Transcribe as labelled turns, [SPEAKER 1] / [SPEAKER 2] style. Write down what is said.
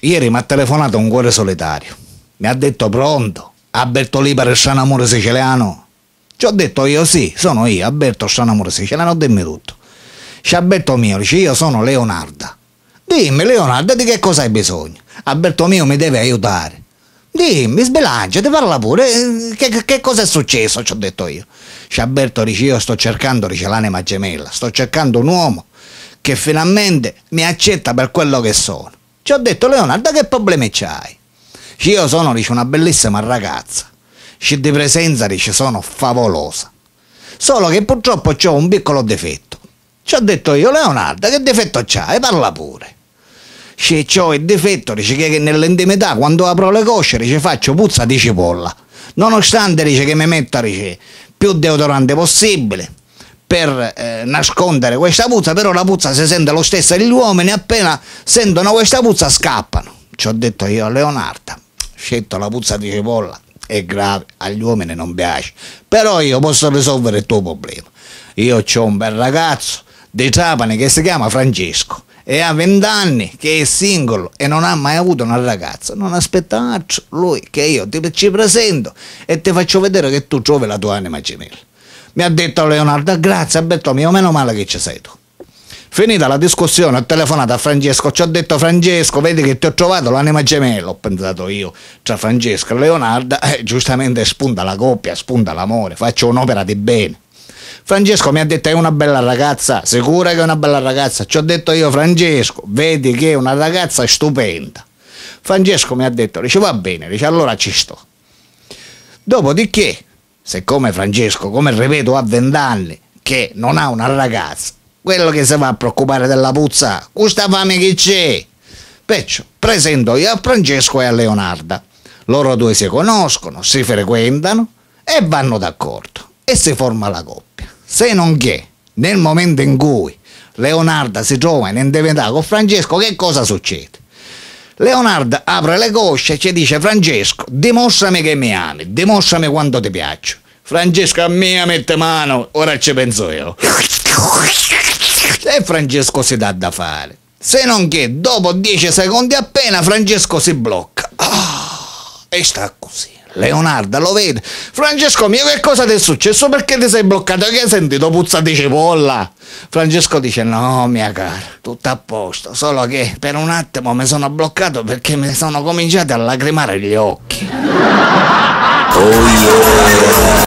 [SPEAKER 1] Ieri mi ha telefonato un cuore solitario. Mi ha detto pronto, Alberto Lipare San Amore Siciliano. Ci ho detto io sì, sono io, Alberto San Amore Siciliano, dimmi tutto. C'è Alberto mio, dice io sono Leonarda. Dimmi Leonarda di che cosa hai bisogno? Alberto mio mi deve aiutare. Dimmi, sbilanciati, parla pure, che, che cosa è successo, ci ho detto io. C'è Alberto dice io sto cercando, dice l'anima gemella, sto cercando un uomo che finalmente mi accetta per quello che sono ci ho detto Leonardo che problemi c'hai? Io sono, dice, una bellissima ragazza. Ci di presenza, dice, sono favolosa. Solo che purtroppo ho un piccolo difetto. Ci ho detto io, Leonardo, che difetto c'hai? Parla pure. Ci ho il difetto, dice, che nell'intimità, quando apro le cosce, dice, faccio puzza di cipolla. Nonostante, dice, che mi metta, dice, più deodorante possibile, per eh, nascondere questa puzza, però la puzza si sente lo stesso e uomini appena sentono questa puzza scappano. Ci ho detto io a Leonarda, scelto la puzza di cipolla, è grave, agli uomini non piace, però io posso risolvere il tuo problema. Io ho un bel ragazzo di Trapani che si chiama Francesco e ha vent'anni che è singolo e non ha mai avuto una ragazza. Non aspetta altro, lui che io ti, ci presento e ti faccio vedere che tu trovi la tua anima gemella. Mi ha detto Leonardo, grazie Bettomio, meno male che ci sei tu. Finita la discussione, ho telefonato a Francesco, ci ho detto Francesco, vedi che ti ho trovato l'anima gemella, ho pensato io, tra Francesco e Leonardo, eh, giustamente spunta la coppia, spunta l'amore, faccio un'opera di bene. Francesco mi ha detto è una bella ragazza, sicura che è una bella ragazza, ci ho detto io Francesco, vedi che è una ragazza stupenda. Francesco mi ha detto, dice va bene, dice allora ci sto. Dopodiché siccome Francesco, come ripeto, ha 20 anni, che non ha una ragazza, quello che si va a preoccupare della puzza, questa fame che c'è? Perciò presento io a Francesco e a Leonarda. Loro due si conoscono, si frequentano e vanno d'accordo e si forma la coppia. Se non che, nel momento in cui Leonarda si trova in intimità con Francesco, che cosa succede? Leonardo apre le cosce e ci dice Francesco, dimostrami che mi ami, dimostrami quanto ti piaccio. Francesco a mia mette mano, ora ci penso io. E Francesco si dà da fare. Se non che dopo 10 secondi appena Francesco si blocca. Oh, e sta così. Leonardo, lo vedi? Francesco mio, che cosa ti è successo? Perché ti sei bloccato? Che hai sentito puzza di cipolla? Francesco dice, no mia cara, tutto a posto, solo che per un attimo mi sono bloccato perché mi sono cominciati a lacrimare gli occhi. Oh yeah.